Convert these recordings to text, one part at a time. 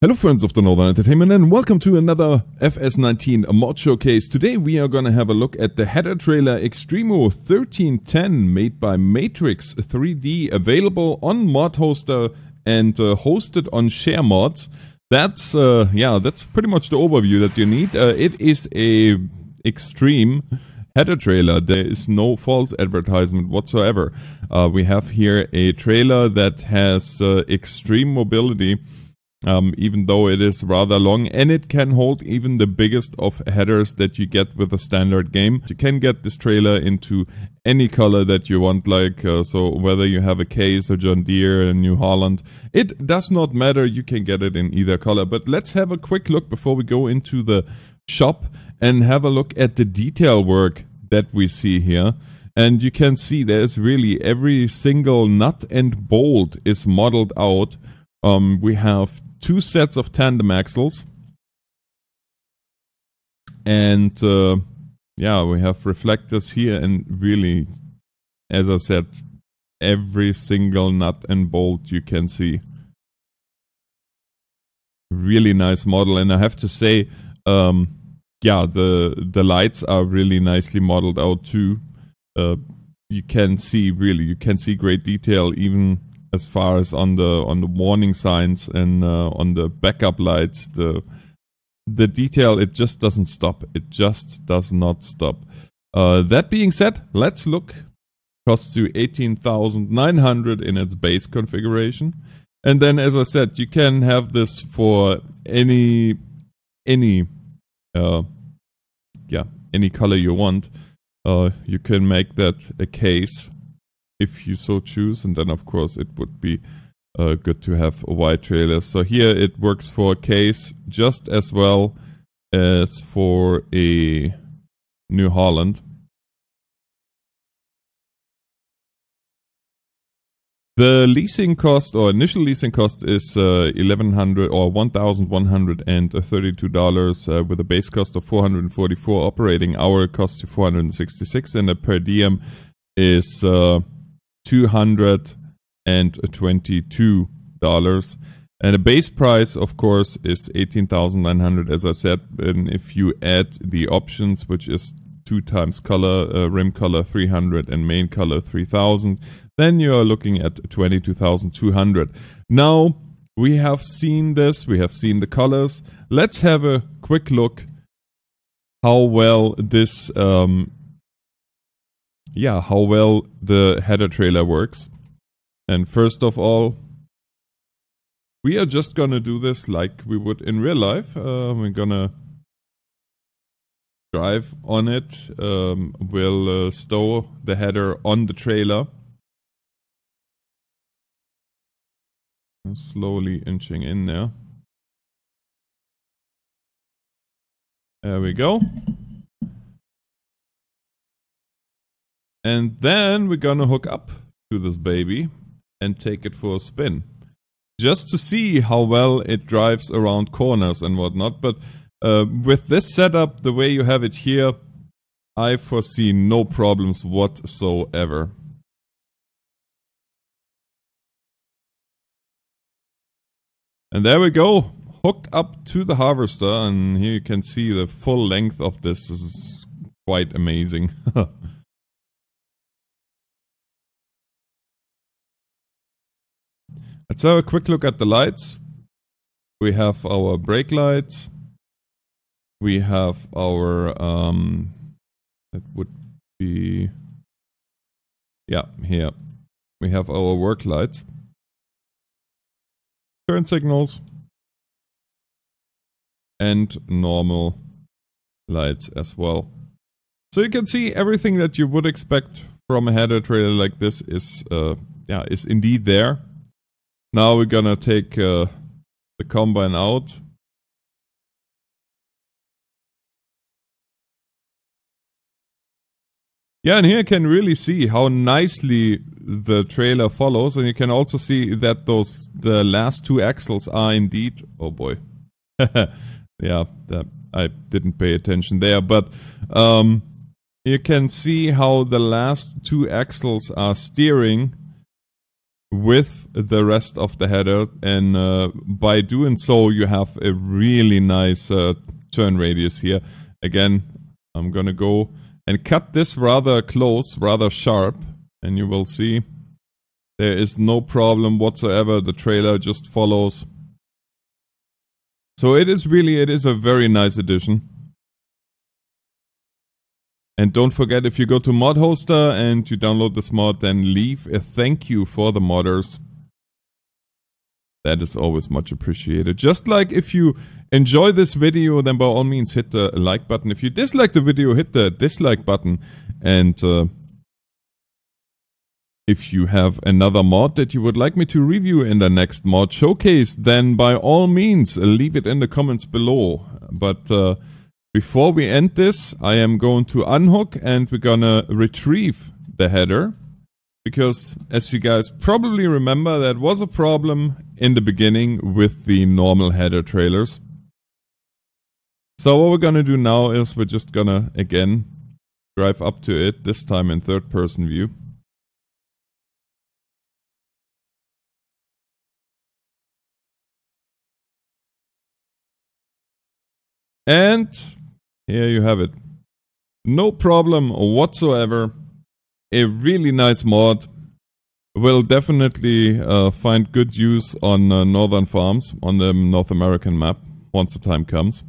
Hello friends of the Northern Entertainment and welcome to another FS19 mod showcase. Today we are gonna have a look at the header trailer Extremo 1310 made by Matrix 3D available on Mod Hoster and uh, hosted on mods. That's, uh, yeah, that's pretty much the overview that you need. Uh, it is a extreme header trailer. There is no false advertisement whatsoever. Uh, we have here a trailer that has uh, extreme mobility um, even though it is rather long and it can hold even the biggest of headers that you get with a standard game. You can get this trailer into any color that you want like uh, so whether you have a case or John Deere and New Holland it does not matter you can get it in either color but let's have a quick look before we go into the shop and have a look at the detail work that we see here and you can see there's really every single nut and bolt is modeled out um, we have two sets of tandem axles. And uh, yeah, we have reflectors here and really, as I said, every single nut and bolt you can see. Really nice model. And I have to say, um, yeah, the, the lights are really nicely modeled out too. Uh, you can see really, you can see great detail even as far as on the on the warning signs and uh, on the backup lights the the detail it just doesn't stop it just does not stop uh, that being said let's look costs you 18900 in its base configuration and then as i said you can have this for any any uh, yeah any color you want uh, you can make that a case if you so choose. And then, of course, it would be uh, good to have a wide trailer. So here it works for a case just as well as for a New Holland. The leasing cost or initial leasing cost is uh, hundred or one thousand one hundred and thirty-two dollars, uh, with a base cost of four hundred forty-four, operating hour cost to four hundred sixty-six, and a per diem is uh, $222. And the base price, of course, is 18900 as I said. And if you add the options, which is two times color, uh, rim color 300 and main color 3000, then you are looking at 22200 Now, we have seen this, we have seen the colors. Let's have a quick look how well this um, yeah, how well the header trailer works. And first of all, we are just gonna do this like we would in real life. Uh, we're gonna drive on it. Um, we'll uh, stow the header on the trailer. slowly inching in there. There we go. And then we're gonna hook up to this baby and take it for a spin. Just to see how well it drives around corners and whatnot. But uh, with this setup, the way you have it here, I foresee no problems whatsoever. And there we go. Hook up to the harvester and here you can see the full length of this. This is quite amazing. Let's have a quick look at the lights. We have our brake lights. We have our, um, that would be, yeah, here. We have our work lights. Turn signals. And normal lights as well. So you can see everything that you would expect from a header trailer like this is, uh, yeah, is indeed there. Now we're gonna take uh, the combine out. Yeah, and here you can really see how nicely the trailer follows, and you can also see that those the last two axles are indeed. Oh boy, yeah, that, I didn't pay attention there, but um, you can see how the last two axles are steering with the rest of the header and uh, by doing so you have a really nice uh, turn radius here. Again, I'm gonna go and cut this rather close, rather sharp and you will see there is no problem whatsoever. The trailer just follows. So it is really, it is a very nice addition. And don't forget, if you go to Mod Hoster and you download this mod, then leave a thank you for the modders. That is always much appreciated. Just like if you enjoy this video, then by all means hit the like button. If you dislike the video, hit the dislike button. And uh, if you have another mod that you would like me to review in the next mod showcase, then by all means leave it in the comments below. But... Uh, before we end this, I am going to unhook and we're gonna retrieve the header because as you guys probably remember, that was a problem in the beginning with the normal header trailers. So what we're gonna do now is we're just gonna, again, drive up to it, this time in third person view. And here you have it. No problem whatsoever. A really nice mod. Will definitely uh, find good use on uh, northern farms on the North American map once the time comes.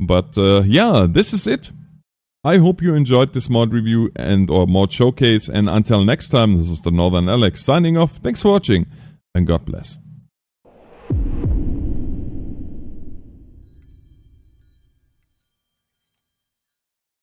But uh, yeah, this is it. I hope you enjoyed this mod review and or mod showcase and until next time this is the Northern Alex signing off. Thanks for watching and God bless.